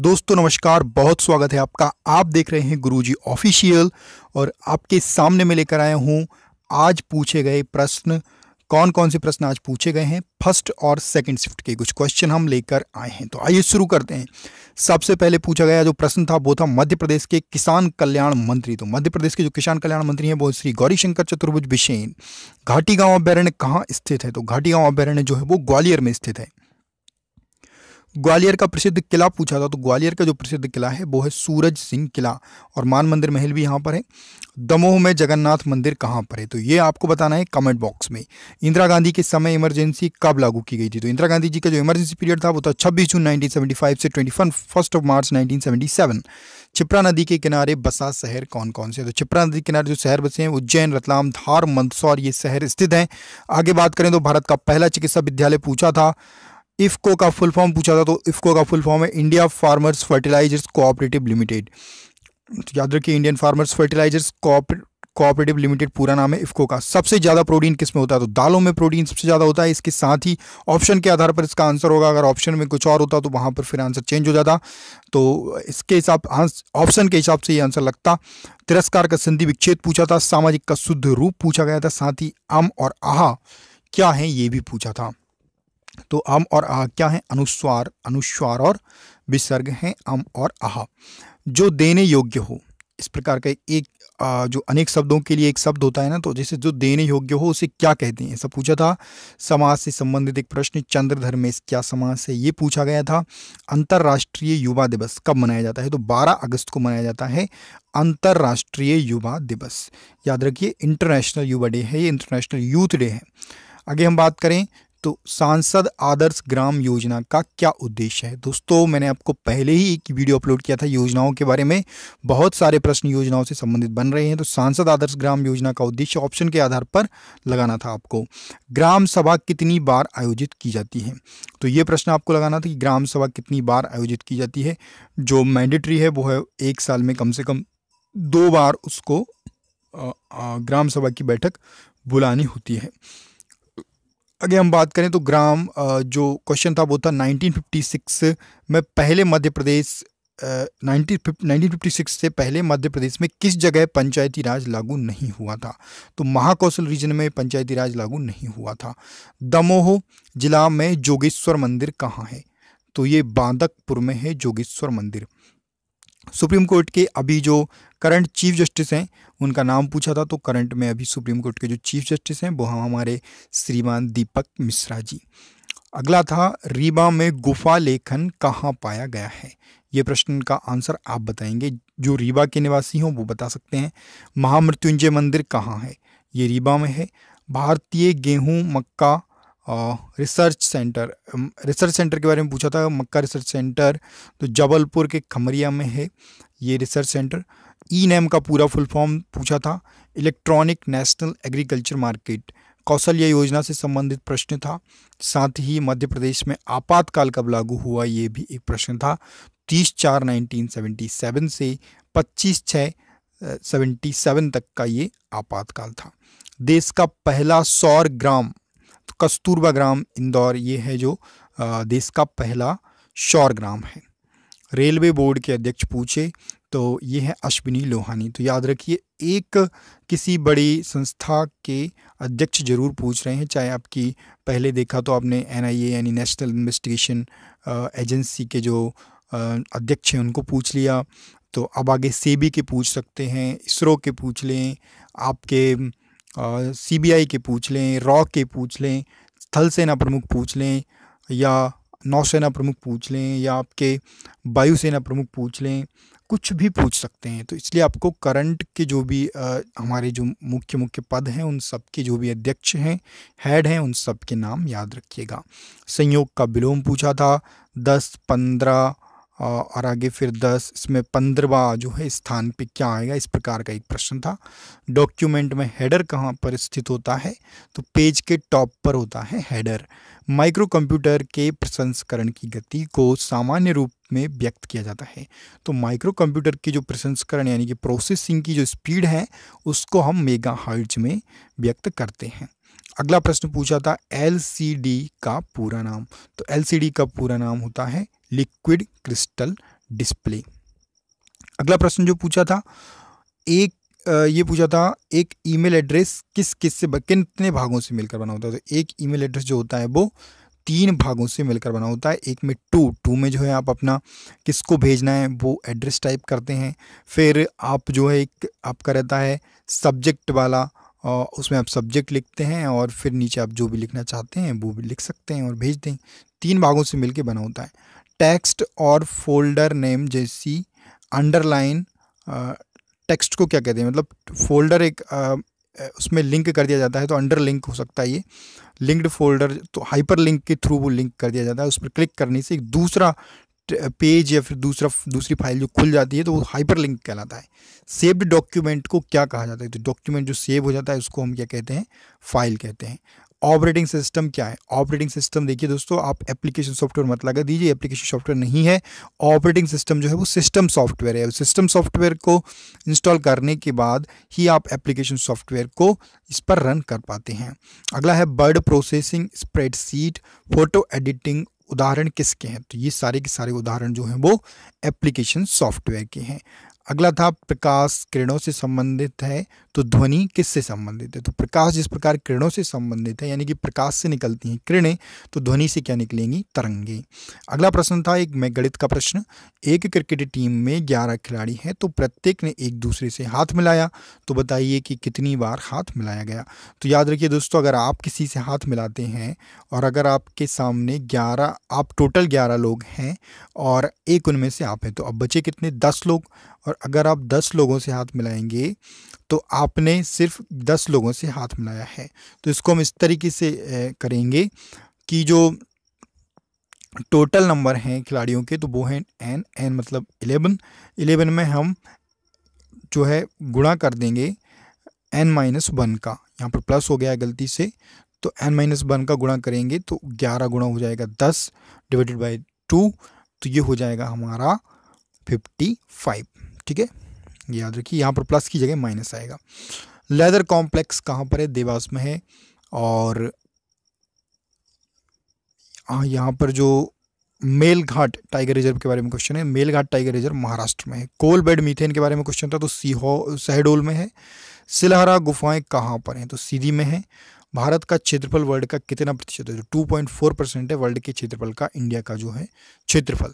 दोस्तों नमस्कार बहुत स्वागत है आपका आप देख रहे हैं गुरुजी ऑफिशियल और आपके सामने मैं लेकर आया हूं आज पूछे गए प्रश्न कौन कौन से प्रश्न आज पूछे गए हैं फर्स्ट और सेकंड शिफ्ट के कुछ क्वेश्चन हम लेकर आए हैं तो आइए शुरू करते हैं सबसे पहले पूछा गया जो प्रश्न था वो था मध्य प्रदेश के किसान कल्याण मंत्री तो मध्य प्रदेश के जो किसान कल्याण मंत्री हैं वो श्री गौरीशंकर चतुर्भुज बिशेन घाटी गांव अभ्यारण्य कहाँ स्थित है तो घाटी गांव अभ्यारण्य जो है वो ग्वालियर में स्थित है ग्वालियर का प्रसिद्ध किला पूछा था तो ग्वालियर का जो प्रसिद्ध किला है वो है सूरज सिंह किला और मान मंदिर महल भी यहाँ पर है दमोह में जगन्नाथ मंदिर कहाँ पर है तो ये आपको बताना है कमेंट बॉक्स में इंदिरा गांधी के समय इमरजेंसी कब लागू की गई थी तो इंदिरा गांधी जी का जो इमरजेंसी पीरियड था वो था छब्बीस जून नाइनटीन से twenty first of March nineteen Shipra नदी के किनारे बसा शहर कौन कौन से तो छिप्रा नदी के किनारे जो शहर बसे हैं उज्जैन रतलाम धार मंदसौर ये शहर स्थित हैं आगे बात करें तो भारत का पहला चिकित्सा विद्यालय पूछा था इफ़को का फुल फॉर्म पूछा था तो इफ़को का फुल फॉर्म है India farmers fertilisers cooperative limited याद रखिए Indian farmers fertilisers cooperative limited पूरा नाम है इफ़को का सबसे ज़्यादा प्रोटीन किस में होता है तो दालों में प्रोटीन सबसे ज़्यादा होता है इसके साथ ही ऑप्शन के आधार पर इसका आंसर होगा अगर ऑप्शन में कुछ और होता तो वहां पर फिर आंसर चेंज हो जाता तो इसके हिसाब ऑप्शन के हिसाब से ये आंसर लगता तिरस्कार का संधि विच्छेद पूछा था सामाजिक का शुद्ध रूप पूछा गया था साथ ही अम और आहा क्या है ये भी पूछा था तो अम और आह क्या है अनुस्वार अनुस्वार और विसर्ग हैं अम और आह जो देने योग्य हो इस प्रकार का एक जो अनेक शब्दों के लिए एक शब्द होता है ना तो जैसे जो देने योग्य हो उसे क्या कहते हैं सब पूछा था समाज से संबंधित एक प्रश्न चंद्र धर्मेश क्या समाज है ये पूछा गया था अंतर्राष्ट्रीय युवा दिवस कब मनाया जाता है तो 12 अगस्त को मनाया जाता है अंतर्राष्ट्रीय युवा दिवस याद रखिए इंटरनेशनल युवा डे है ये इंटरनेशनल यूथ डे है आगे हम बात करें तो सांसद आदर्श ग्राम योजना का क्या उद्देश्य है दोस्तों मैंने आपको पहले ही एक वीडियो अपलोड किया था योजनाओं के बारे में बहुत सारे प्रश्न योजनाओं से संबंधित बन रहे हैं तो सांसद आदर्श ग्राम योजना का उद्देश्य ऑप्शन के आधार पर लगाना था आपको ग्राम सभा कितनी बार आयोजित की जाती है तो ये प्रश्न आपको लगाना था कि ग्राम सभा कितनी बार आयोजित की जाती है जो मैंडेटरी है वो है एक साल में कम से कम दो बार उसको ग्राम सभा की बैठक बुलानी होती है आगे हम बात करें तो ग्राम जो क्वेश्चन था वो था 1956 में पहले Madhya Pradesh nineteen fifty six से पहले मध्य प्रदेश में किस जगह पंचायती राज लागू नहीं हुआ था तो महाकौशल रीजन में पंचायती राज लागू नहीं हुआ था दमोह जिला में जोगेश्वर मंदिर कहाँ है तो ये बांदकपुर में है जोगेश्वर मंदिर सुप्रीम कोर्ट के अभी जो करंट चीफ जस्टिस हैं उनका नाम पूछा था तो करंट में अभी सुप्रीम कोर्ट के जो चीफ जस्टिस हैं वो हमारे श्रीमान दीपक मिश्रा जी अगला था रीवा में गुफा लेखन कहाँ पाया गया है ये प्रश्न का आंसर आप बताएंगे जो रीवा के निवासी हों वो बता सकते हैं महामृत्युंजय मंदिर कहाँ है ये रीवा में है भारतीय गेहूं मक्का रिसर्च सेंटर रिसर्च सेंटर के बारे में पूछा था मक्का रिसर्च सेंटर तो जबलपुर के खमरिया में है ये research centre E e NAM का पूरा फुल फॉर्म पूछा था इलेक्ट्रॉनिक नेशनल एग्रीकल्चर मार्केट कौशल्य योजना से संबंधित प्रश्न था साथ ही मध्य प्रदेश में आपातकाल कब लागू हुआ ये भी एक प्रश्न था तीस चार नाइनटीन सेवेंटी सेवन से पच्चीस छः सेवेंटी सेवन तक का ये आपातकाल था देश का पहला सौर ग्राम कस्तूरबा ग्राम इंदौर ये है जो देश का पहला शौर ग्राम है रेलवे बोर्ड के अध्यक्ष पूछे तो ये है अश्विनी लोहानी तो याद रखिए एक किसी बड़ी संस्था के अध्यक्ष जरूर पूछ रहे हैं चाहे आपकी पहले देखा तो आपने एनआईए यानी नेशनल इन्वेस्टिगेशन एजेंसी के जो अध्यक्ष हैं उनको पूछ लिया तो अब आगे सेबी के पूछ सकते हैं इसरो के पूछ लें आपके सीबीआई के पूछ लें रॉ के पूछ लें थल सेना प्रमुख पूछ लें या नौसेना प्रमुख पूछ लें या आपके वायुसेना प्रमुख पूछ लें कुछ भी पूछ सकते हैं तो इसलिए आपको करंट के जो भी आ, हमारे जो मुख्य मुख्य पद हैं उन सब के जो भी अध्यक्ष हैं हेड हैं उन सब के नाम याद रखिएगा संयोग का विलोम पूछा था दस पंद्रह और आगे फिर दस इसमें पंद्रवा जो है स्थान पे क्या आएगा इस प्रकार का एक प्रश्न था डॉक्यूमेंट में हेडर कहाँ पर स्थित होता है तो पेज के टॉप पर होता है हेडर माइक्रो कंप्यूटर के प्रसंस्करण की गति को सामान्य रूप में व्यक्त किया जाता है तो माइक्रो कंप्यूटर की जो प्रसंस्करण यानी कि प्रोसेसिंग की जो स्पीड है उसको हम मेगा में व्यक्त करते हैं अगला प्रश्न पूछा था एल का पूरा नाम तो एल का पूरा नाम होता है लिक्विड क्रिस्टल डिस्प्ले अगला प्रश्न जो पूछा था एक ये पूछा था एक ईमेल एड्रेस किस किस से कितने भागों से मिलकर बना होता है तो एक ईमेल एड्रेस जो होता है वो तीन भागों से मिलकर बना होता है एक में टू टू में जो है आप अपना किसको भेजना है वो एड्रेस टाइप करते हैं फिर आप जो है एक आपका रहता है सब्जेक्ट वाला और उसमें आप सब्जेक्ट लिखते हैं और फिर नीचे आप जो भी लिखना चाहते हैं वो भी लिख सकते हैं और भेज दें तीन भागों से मिलके बना होता है टेक्स्ट और फोल्डर नेम जैसी अंडरलाइन टेक्स्ट को क्या कहते हैं मतलब फोल्डर एक आ, उसमें लिंक कर दिया जाता है तो अंडर लिंक हो सकता है ये लिंक्ड फोल्डर तो हाइपर लिंक के थ्रू वो लिंक कर दिया जाता है उस पर क्लिक करने से एक दूसरा पेज या फिर दूसरा दूसरी फाइल जो खुल जाती है तो वो हाइपर लिंक कहलाता है सेव्ड डॉक्यूमेंट को क्या कहा जाता है तो डॉक्यूमेंट जो सेव हो जाता है उसको हम क्या कहते हैं फाइल कहते हैं ऑपरेटिंग सिस्टम क्या है ऑपरेटिंग सिस्टम देखिए दोस्तों आप एप्लीकेशन सॉफ्टवेयर मत लगा दीजिए एप्लीकेशन सॉफ्टवेयर नहीं है ऑपरेटिंग सिस्टम जो है वो सिस्टम सॉफ्टवेयर है सिस्टम सॉफ्टवेयर को इंस्टॉल करने के बाद ही आप एप्लीकेशन सॉफ्टवेयर को इस पर रन कर पाते हैं अगला है word processing spreadsheet photo editing उदाहरण किसके हैं तो ये सारे के सारे उदाहरण जो हैं वो एप्लीकेशन सॉफ्टवेयर के हैं अगला था प्रकाश किरणों से संबंधित है तो ध्वनि किससे संबंधित है तो प्रकाश जिस प्रकार किरणों से संबंधित है यानी कि प्रकाश से निकलती हैं किरणें तो ध्वनि से क्या निकलेंगी तरंगे अगला प्रश्न था एक मैं गणित का प्रश्न एक क्रिकेट टीम में ग्यारह खिलाड़ी हैं तो प्रत्येक ने एक दूसरे से हाथ मिलाया तो बताइए कि कितनी बार हाथ मिलाया गया तो याद रखिए दोस्तों अगर आप किसी से हाथ मिलाते हैं और अगर आपके सामने ग्यारह आप टोटल ग्यारह लोग हैं और एक उनमें से आप हैं तो अब बचे कितने दस लोग और अगर आप दस लोगों से हाथ मिलाएंगे तो आपने सिर्फ दस लोगों से हाथ मिलाया है तो इसको हम इस तरीके से करेंगे कि जो टोटल नंबर हैं खिलाड़ियों के तो वो हैं एन एन मतलब इलेवन इलेवन में हम जो है गुणा कर देंगे एन माइनस वन का यहाँ पर प्लस हो गया है गलती से तो एन माइनस वन का गुणा करेंगे तो ग्यारह गुणा हो जाएगा दस डिवाइडेड बाई टू तो ये हो जाएगा हमारा फिफ्टी फाइव ठीक है याद रखिए यहाँ पर प्लस की जगह माइनस आएगा लेदर कॉम्प्लेक्स कहाँ पर है देवास में है और हाँ, यहाँ पर जो मेल घाट टाइगर रिजर्व के बारे में क्वेश्चन है Melghat tiger reserve Maharashtra में है कोल बेड मीथेन के बारे में क्वेश्चन था तो सीहो सहडोल में है सिलहरा गुफाएं कहाँ पर हैं तो सीधी में है भारत का क्षेत्रफल वर्ल्ड का कितना प्रतिशत है जो टू पॉइंट फोर परसेंट है वर्ल्ड के क्षेत्रफल का इंडिया का जो है क्षेत्रफल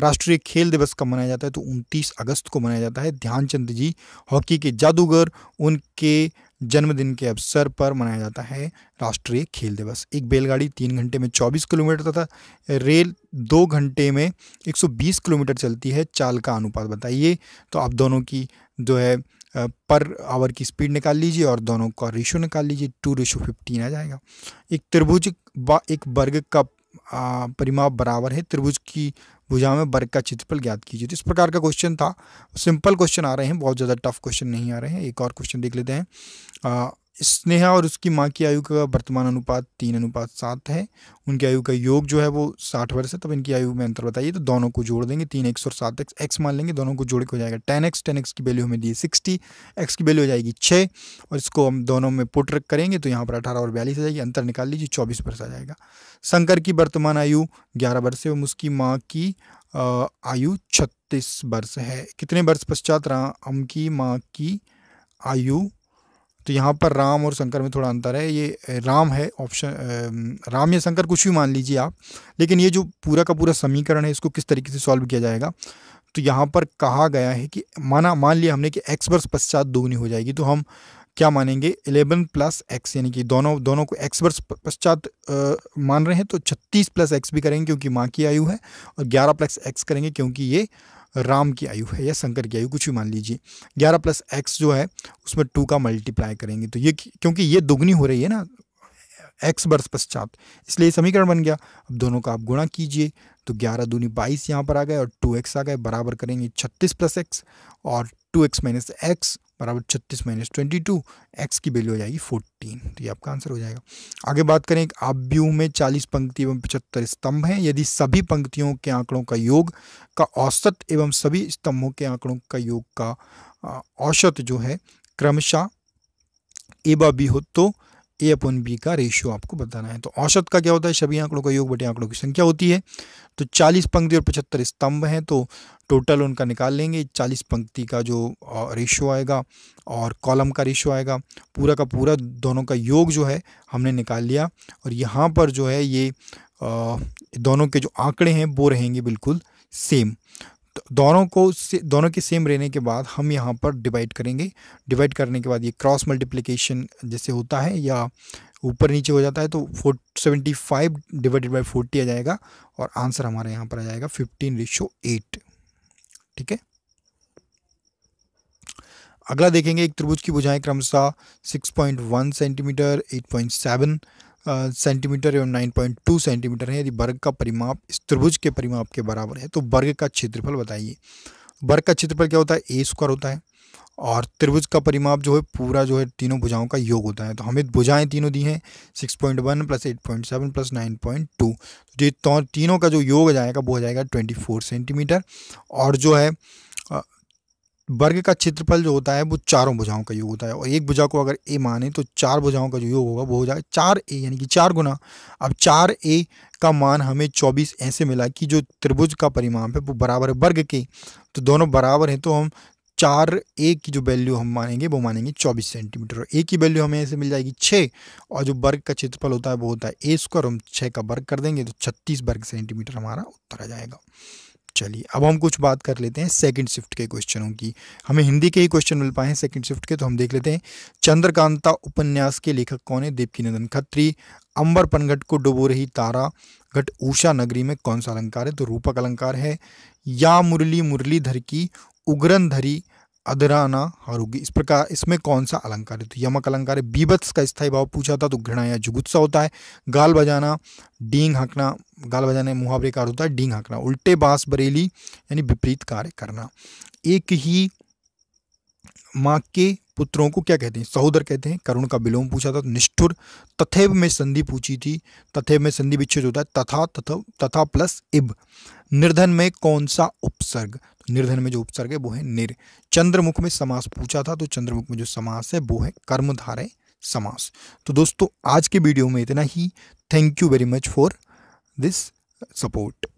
राष्ट्रीय खेल दिवस कब मनाया जाता है तो उनतीस अगस्त को मनाया जाता है ध्यानचंद जी हॉकी के जादूगर उनके जन्मदिन के अवसर पर मनाया जाता है राष्ट्रीय खेल दिवस एक बैलगाड़ी तीन घंटे में 24 किलोमीटर तथा रेल दो घंटे में 120 किलोमीटर चलती है चाल का अनुपात बताइए तो आप दोनों की जो है पर आवर की स्पीड निकाल लीजिए और दोनों का रेशो निकाल लीजिए टू रेशो फिफ्टीन आ जाएगा एक त्रिभुज एक वर्ग का परिमाप बराबर है त्रिभुज की भुजा में वर्ग का चित्रफल ज्ञात कीजिए तो इस प्रकार का क्वेश्चन था सिंपल क्वेश्चन आ रहे हैं बहुत ज़्यादा टफ क्वेश्चन नहीं आ रहे हैं एक और क्वेश्चन देख लेते हैं स्नेहा और उसकी माँ की आयु का वर्तमान अनुपात तीन अनुपात सात है उनकी आयु का योग जो है वो साठ वर्ष है तब इनकी आयु में अंतर बताइए तो दोनों को जोड़ देंगे तीन एक्स और सात एक्स एक्स मान लेंगे दोनों को जोड़ के हो जाएगा टेन एक्स टेन एक्स की वैल्यू हमें दी सिक्सटी एक्स की वैल्यू हो जाएगी छः और इसको हम दोनों में पुट करेंगे तो यहाँ पर अठारह और बयालीस आ जाएगी अंतर निकाल लीजिए चौबीस वर्ष आ जाएगा शंकर की वर्तमान आयु ग्यारह वर्ष है एवं उसकी माँ की आयु छत्तीस वर्ष है कितने वर्ष पश्चात राम की माँ की आयु तो यहाँ पर राम और शंकर में थोड़ा अंतर है ये राम है ऑप्शन राम या शंकर कुछ भी मान लीजिए आप लेकिन ये जो पूरा का पूरा समीकरण है इसको किस तरीके से सॉल्व किया जाएगा तो यहाँ पर कहा गया है कि माना मान लिया हमने कि एक्स वर्ष पश्चात दोगुनी हो जाएगी तो हम क्या मानेंगे एलेवन प्लस एक्स यानी कि दोनों दोनों को एक्स वर्ष पश्चात मान रहे हैं तो छत्तीस प्लस एक्स भी करेंगे क्योंकि माँ की आयु है और ग्यारह प्लस एक्स करेंगे क्योंकि ये राम की आयु है या शंकर की आयु कुछ भी मान लीजिए ग्यारह प्लस एक्स जो है उसमें टू का मल्टीप्लाई करेंगे तो ये क्योंकि ये दुगनी हो रही है ना एक्स वर्ष पश्चात इसलिए समीकरण बन गया अब दोनों का आप गुणा कीजिए तो ग्यारह दूनी बाईस यहाँ पर आ गए और टू एक्स आ गए बराबर करेंगे छत्तीस प्लस एक्स और टू एक्स माइनस एक्स बराबर छत्तीस माइनस ट्वेंटी टू एक्स की वैल्यू हो जाएगी फोर्टीन तो ये आपका आंसर हो जाएगा आगे बात करें आब्यू में चालीस पंक्ति एवं पचहत्तर स्तंभ हैं यदि सभी पंक्तियों के आंकड़ों का योग का औसत एवं सभी स्तंभों के आंकड़ों का योग का औसत जो है क्रमशः ए बी हो तो ए अपन बी का रेशियो आपको बताना है तो औसत का क्या होता है सभी आंकड़ों का योग बटे आंकड़ों की संख्या होती है तो 40 पंक्ति और 75 स्तंभ हैं तो टोटल उनका निकाल लेंगे 40 पंक्ति का जो रेशियो आएगा और कॉलम का रेशियो आएगा पूरा का पूरा दोनों का योग जो है हमने निकाल लिया और यहाँ पर जो है ये दोनों के जो आंकड़े हैं वो रहेंगे बिल्कुल सेम दोनों को से, दोनों के सेम रहने के बाद हम यहाँ पर डिवाइड करेंगे डिवाइड करने के बाद ये क्रॉस मल्टीप्लिकेशन जैसे होता है या ऊपर नीचे हो जाता है तो four seventy five divided by forty आ जाएगा और आंसर हमारे यहाँ पर आ जाएगा फिफ्टीन रेशो एट ठीक है अगला देखेंगे एक त्रिभुज की बुझाएँ क्रमशः 6.1 सेंटीमीटर 8.7 सेंटीमीटर एवं 9.2 सेंटीमीटर है यदि वर्ग का परिमाप इस त्रिभुज के परिमाप के बराबर है तो वर्ग का क्षेत्रफल बताइए वर्ग का क्षेत्रफल क्या होता है ए स्क्वायर होता है और त्रिभुज का परिमाप जो है पूरा जो है तीनों भुजाओं का योग होता है तो हमें भुजाएं तीनों दी हैं six point one plus eight point seven plus nine point two तो ये तो तीनों का जो योग जाएगा वो हो जाएगा ट्वेंटी फोर सेंटीमीटर और जो है वर्ग का क्षेत्रफल जो होता है वो चारों भुजाओं का योग होता है और एक भुजा को अगर ए माने तो चार भुजाओं का जो योग होगा वो हो जाए चार ए यानी कि चार गुना अब चार ए का मान हमें चौबीस ऐसे मिला कि जो त्रिभुज का परिमाप है वो बराबर है वर्ग के तो दोनों बराबर हैं तो हम चार ए की जो वैल्यू हम मानेंगे वो मानेंगे चौबीस सेंटीमीटर और ए की वैल्यू हमें ऐसे मिल जाएगी छः और जो वर्ग का क्षेत्रफल होता है वो होता है ए स्क्वायर हम छः का वर्ग कर देंगे तो छत्तीस वर्ग सेंटीमीटर हमारा उत्तर आ जाएगा चलिए अब हम कुछ बात कर लेते हैं सेकंड शिफ्ट के क्वेश्चनों की हमें हिंदी के ही क्वेश्चन मिल पाए हैं सेकंड शिफ्ट के तो हम देख लेते हैं चंद्रकांता उपन्यास के लेखक कौन है देवकी नंदन खत्री अंबर पनघट को डुबो रही तारा घट ऊषा नगरी में कौन सा अलंकार है तो रूपक अलंकार है या मुरली मुरलीधर की उग्रन धरी अधराना हारुगी इस प्रकार इसमें कौन सा अलंकार है तो यमक अलंकार है बीभत्स का स्थायी भाव पूछा था तो घृणा या जुगुत्सा होता है गाल बजाना डींग हंकना गाल बजाने मुहावरे का होता है डींग हाँकना उल्टे बांस बरेली यानी विपरीत कार्य करना एक ही माँ के पुत्रों को क्या कहते हैं सहोदर कहते हैं करुण का विलोम पूछा था तो निष्ठुर तथेव में संधि पूछी थी तथेव में संधि विच्छेद होता है तथा तथा तथा प्लस इब निर्धन में कौन सा उपसर्ग तो निर्धन में जो उपसर्ग है वो है निर चंद्रमुख में समास पूछा था तो चंद्रमुख में जो समास है वो है कर्मधारय समास तो दोस्तों आज के वीडियो में इतना ही thank you very much for this support